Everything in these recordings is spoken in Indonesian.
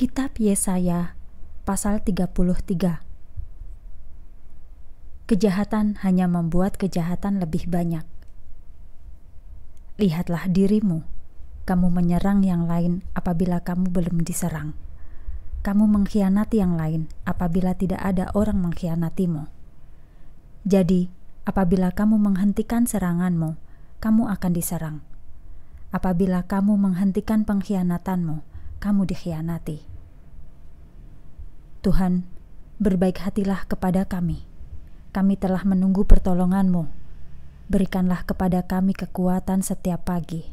Kitab Yesaya pasal 33 Kejahatan hanya membuat kejahatan lebih banyak. Lihatlah dirimu, kamu menyerang yang lain apabila kamu belum diserang. Kamu mengkhianati yang lain apabila tidak ada orang mengkhianatimu. Jadi, apabila kamu menghentikan seranganmu, kamu akan diserang. Apabila kamu menghentikan pengkhianatanmu, kamu dikhianati. Tuhan, berbaik hatilah kepada kami. Kami telah menunggu pertolonganmu. Berikanlah kepada kami kekuatan setiap pagi.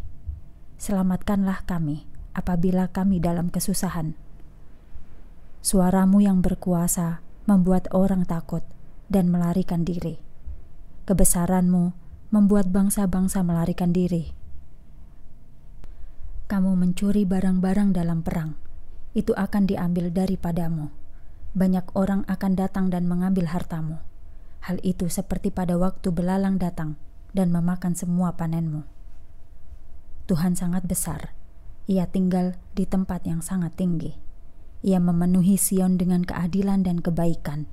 Selamatkanlah kami apabila kami dalam kesusahan. Suaramu yang berkuasa membuat orang takut dan melarikan diri. Kebesaranmu membuat bangsa-bangsa melarikan diri. Kamu mencuri barang-barang dalam perang, itu akan diambil daripadamu banyak orang akan datang dan mengambil hartamu. Hal itu seperti pada waktu belalang datang dan memakan semua panenmu. Tuhan sangat besar. Ia tinggal di tempat yang sangat tinggi. Ia memenuhi Sion dengan keadilan dan kebaikan.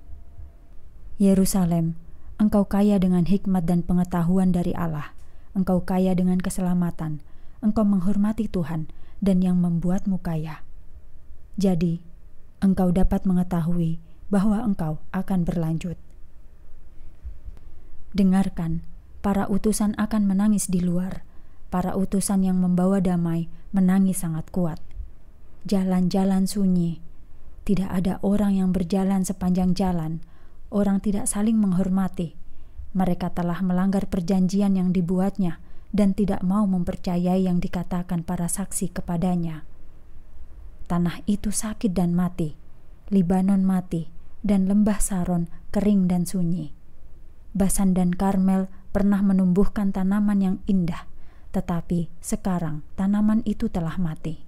Yerusalem, engkau kaya dengan hikmat dan pengetahuan dari Allah. Engkau kaya dengan keselamatan. Engkau menghormati Tuhan dan yang membuatmu kaya. Jadi, engkau dapat mengetahui bahwa engkau akan berlanjut. Dengarkan, para utusan akan menangis di luar. Para utusan yang membawa damai menangis sangat kuat. Jalan-jalan sunyi, tidak ada orang yang berjalan sepanjang jalan. Orang tidak saling menghormati. Mereka telah melanggar perjanjian yang dibuatnya dan tidak mau mempercayai yang dikatakan para saksi kepadanya tanah itu sakit dan mati, Libanon mati, dan lembah Saron kering dan sunyi. Basan dan Karmel pernah menumbuhkan tanaman yang indah, tetapi sekarang tanaman itu telah mati.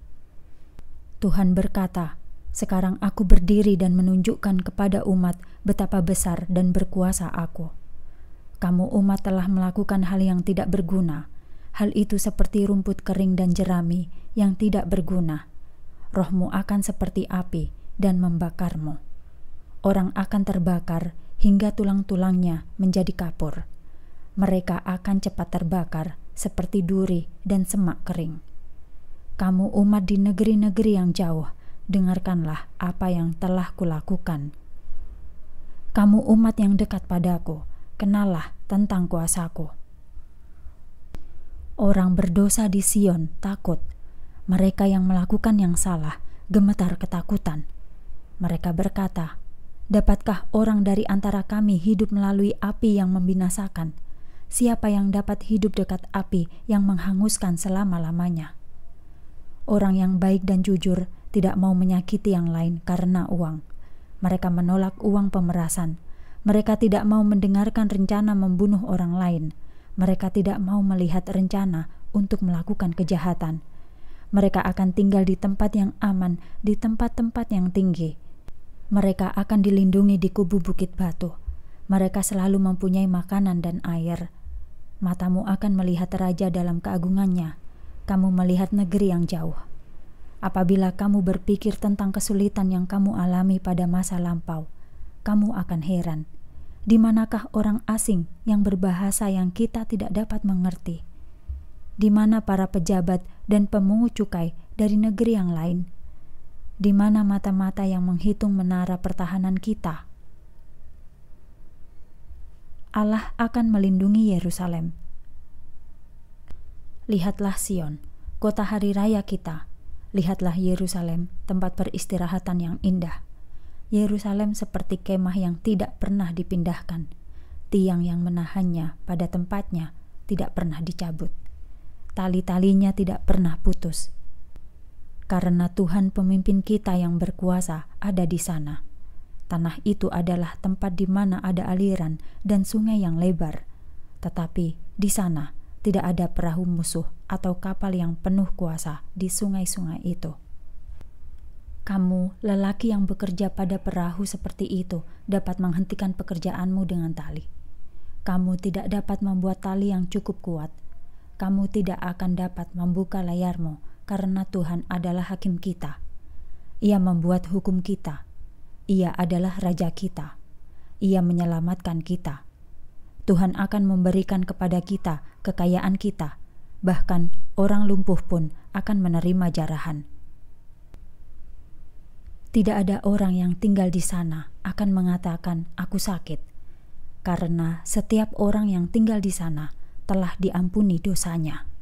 Tuhan berkata, "Sekarang aku berdiri dan menunjukkan kepada umat betapa besar dan berkuasa aku. Kamu, umat, telah melakukan hal yang tidak berguna." Hal itu seperti rumput kering dan jerami yang tidak berguna, rohmu akan seperti api dan membakarmu. Orang akan terbakar hingga tulang-tulangnya menjadi kapur. Mereka akan cepat terbakar seperti duri dan semak kering. Kamu umat di negeri-negeri yang jauh, dengarkanlah apa yang telah kulakukan. Kamu umat yang dekat padaku, kenalah tentang kuasaku. Orang berdosa di Sion takut mereka yang melakukan yang salah gemetar ketakutan. Mereka berkata, "Dapatkah orang dari antara kami hidup melalui api yang membinasakan? Siapa yang dapat hidup dekat api yang menghanguskan selama-lamanya?" Orang yang baik dan jujur tidak mau menyakiti yang lain karena uang. Mereka menolak uang pemerasan. Mereka tidak mau mendengarkan rencana membunuh orang lain. Mereka tidak mau melihat rencana untuk melakukan kejahatan mereka akan tinggal di tempat yang aman, di tempat-tempat yang tinggi. Mereka akan dilindungi di kubu bukit batu. Mereka selalu mempunyai makanan dan air. Matamu akan melihat raja dalam keagungannya. Kamu melihat negeri yang jauh. Apabila kamu berpikir tentang kesulitan yang kamu alami pada masa lampau, kamu akan heran. Di manakah orang asing yang berbahasa yang kita tidak dapat mengerti? di mana para pejabat dan pemungut cukai dari negeri yang lain, di mana mata-mata yang menghitung menara pertahanan kita. Allah akan melindungi Yerusalem. Lihatlah Sion, kota hari raya kita. Lihatlah Yerusalem, tempat peristirahatan yang indah. Yerusalem seperti kemah yang tidak pernah dipindahkan, tiang yang menahannya pada tempatnya tidak pernah dicabut tali-talinya tidak pernah putus. Karena Tuhan pemimpin kita yang berkuasa ada di sana. Tanah itu adalah tempat di mana ada aliran dan sungai yang lebar. Tetapi di sana tidak ada perahu musuh atau kapal yang penuh kuasa di sungai-sungai itu. Kamu, lelaki yang bekerja pada perahu seperti itu, dapat menghentikan pekerjaanmu dengan tali. Kamu tidak dapat membuat tali yang cukup kuat kamu tidak akan dapat membuka layarmu, karena Tuhan adalah hakim kita. Ia membuat hukum kita. Ia adalah raja kita. Ia menyelamatkan kita. Tuhan akan memberikan kepada kita kekayaan kita, bahkan orang lumpuh pun akan menerima jarahan. Tidak ada orang yang tinggal di sana akan mengatakan, "Aku sakit," karena setiap orang yang tinggal di sana telah diampuni dosanya.